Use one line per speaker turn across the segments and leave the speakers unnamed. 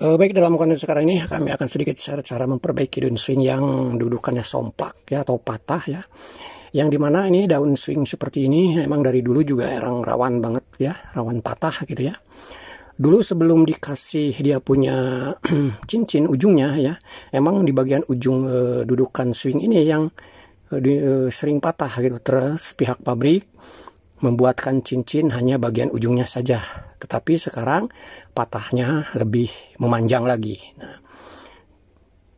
Uh, baik dalam konten sekarang ini kami akan sedikit share cara memperbaiki daun swing yang dudukannya sompak ya atau patah ya. Yang dimana ini daun swing seperti ini emang dari dulu juga erang rawan banget ya, rawan patah gitu ya. Dulu sebelum dikasih dia punya cincin ujungnya ya, emang di bagian ujung uh, dudukan swing ini yang uh, di, uh, sering patah gitu. Terus pihak pabrik membuatkan cincin hanya bagian ujungnya saja tetapi sekarang patahnya lebih memanjang lagi. Nah,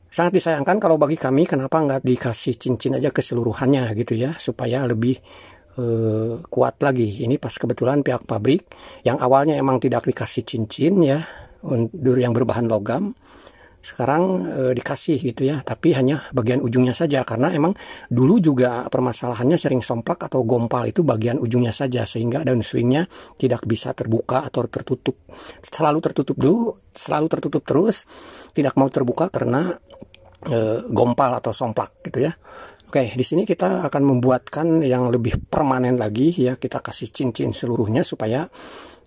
sangat disayangkan kalau bagi kami kenapa nggak dikasih cincin aja keseluruhannya gitu ya supaya lebih eh, kuat lagi ini pas kebetulan pihak pabrik yang awalnya emang tidak dikasih cincin ya yang berbahan logam sekarang e, dikasih gitu ya tapi hanya bagian ujungnya saja karena emang dulu juga permasalahannya sering somplak atau gompal itu bagian ujungnya saja sehingga daun swingnya tidak bisa terbuka atau tertutup selalu tertutup dulu selalu tertutup terus tidak mau terbuka karena e, gompal atau somplak gitu ya Oke, di sini kita akan membuatkan yang lebih permanen lagi ya. Kita kasih cincin seluruhnya supaya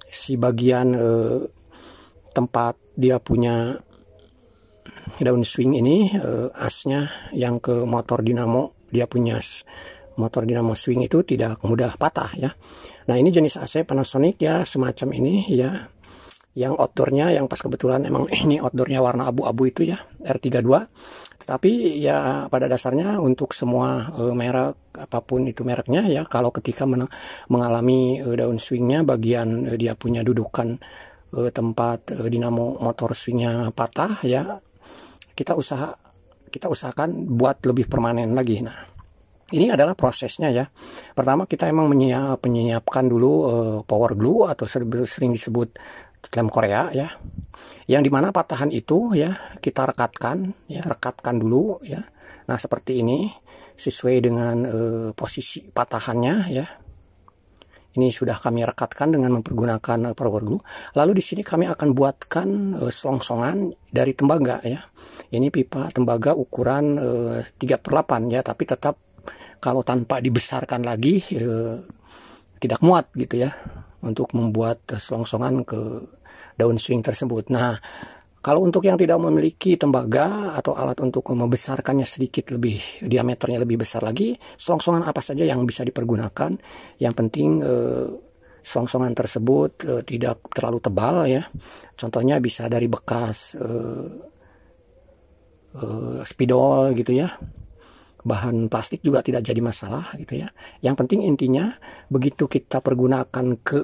si bagian e, tempat dia punya daun swing ini uh, asnya yang ke motor dinamo dia punya motor dinamo swing itu tidak mudah patah ya. Nah ini jenis AC Panasonic ya semacam ini ya yang outdoornya yang pas kebetulan emang ini outdoornya warna abu-abu itu ya R32 tetapi ya pada dasarnya untuk semua uh, merek apapun itu mereknya ya kalau ketika mengalami mengalami eh, daun swingnya bagian uh, dia punya dudukan uh, tempat uh, dinamo motor swingnya patah ya kita usaha kita usahakan buat lebih permanen lagi. Nah, ini adalah prosesnya ya. Pertama kita emang menyiap, menyiapkan dulu uh, power glue atau sering disebut lem Korea ya. Yang dimana patahan itu ya kita rekatkan ya rekatkan dulu ya. Nah seperti ini sesuai dengan e, posisi patahannya ya. Ini sudah kami rekatkan dengan mempergunakan eh, power glue. Lalu di sini kami akan buatkan e, selongsongan dari tembaga ya. Ini pipa tembaga ukuran e, eh, 3 per 8 ya, tapi tetap kalau tanpa dibesarkan lagi e, tidak muat gitu ya untuk membuat eh, selongsongan ke daun swing tersebut. Nah, kalau untuk yang tidak memiliki tembaga atau alat untuk membesarkannya sedikit lebih, diameternya lebih besar lagi, selongsongan apa saja yang bisa dipergunakan. Yang penting e, selongsongan tersebut e, tidak terlalu tebal ya. Contohnya bisa dari bekas e, uh, spidol gitu ya bahan plastik juga tidak jadi masalah gitu ya yang penting intinya begitu kita pergunakan ke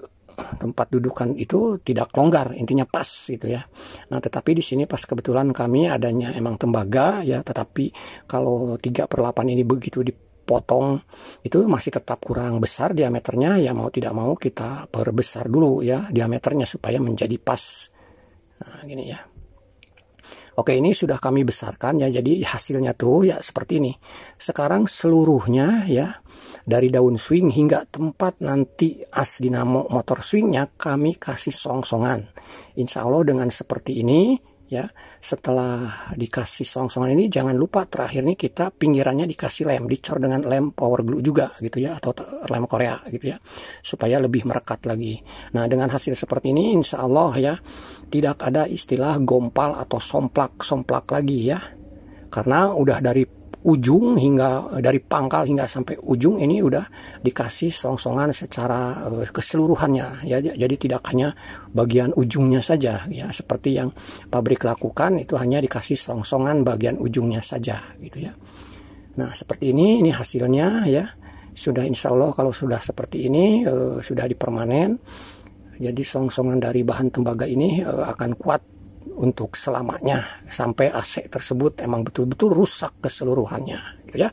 tempat dudukan itu tidak longgar intinya pas gitu ya nah tetapi di sini pas kebetulan kami adanya emang tembaga ya tetapi kalau 3 per 8 ini begitu dipotong itu masih tetap kurang besar diameternya ya mau tidak mau kita perbesar dulu ya diameternya supaya menjadi pas nah gini ya Oke, ini sudah kami besarkan ya. Jadi hasilnya tuh ya seperti ini. Sekarang seluruhnya ya dari daun swing hingga tempat nanti as dinamo motor swingnya kami kasih songsongan. Insya Allah dengan seperti ini ya setelah dikasih songsongan ini jangan lupa terakhir nih kita pinggirannya dikasih lem dicor dengan lem power glue juga gitu ya atau lem Korea gitu ya supaya lebih merekat lagi nah dengan hasil seperti ini insya Allah ya tidak ada istilah gompal atau somplak somplak lagi ya karena udah dari ujung hingga dari pangkal hingga sampai ujung ini udah dikasih songsongan secara uh, keseluruhannya ya jadi tidak hanya bagian ujungnya saja ya seperti yang pabrik lakukan itu hanya dikasih songsongan bagian ujungnya saja gitu ya nah seperti ini ini hasilnya ya sudah insya Allah kalau sudah seperti ini uh, sudah dipermanen jadi songsongan dari bahan tembaga ini uh, akan kuat untuk selamanya sampai AC tersebut emang betul-betul rusak keseluruhannya gitu ya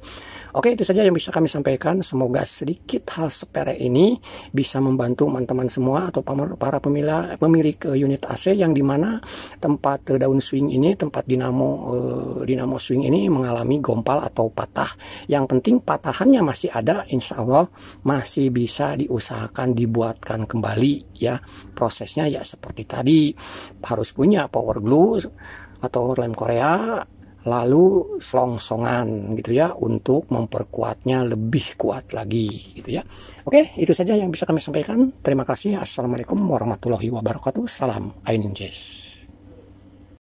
Oke, itu saja yang bisa kami sampaikan. Semoga sedikit hal sepele ini bisa membantu teman-teman semua atau para pemilik, pemilik eh, unit AC yang dimana tempat eh, daun swing ini, tempat dinamo eh, dinamo swing ini mengalami gompal atau patah. Yang penting patahannya masih ada, insya Allah masih bisa diusahakan dibuatkan kembali ya. Prosesnya ya seperti tadi harus punya power glue atau lem Korea lalu selongsongan gitu ya untuk memperkuatnya lebih kuat lagi gitu ya. Oke, itu saja yang bisa kami sampaikan. Terima kasih. Assalamualaikum warahmatullahi wabarakatuh. Salam Ainun Jess.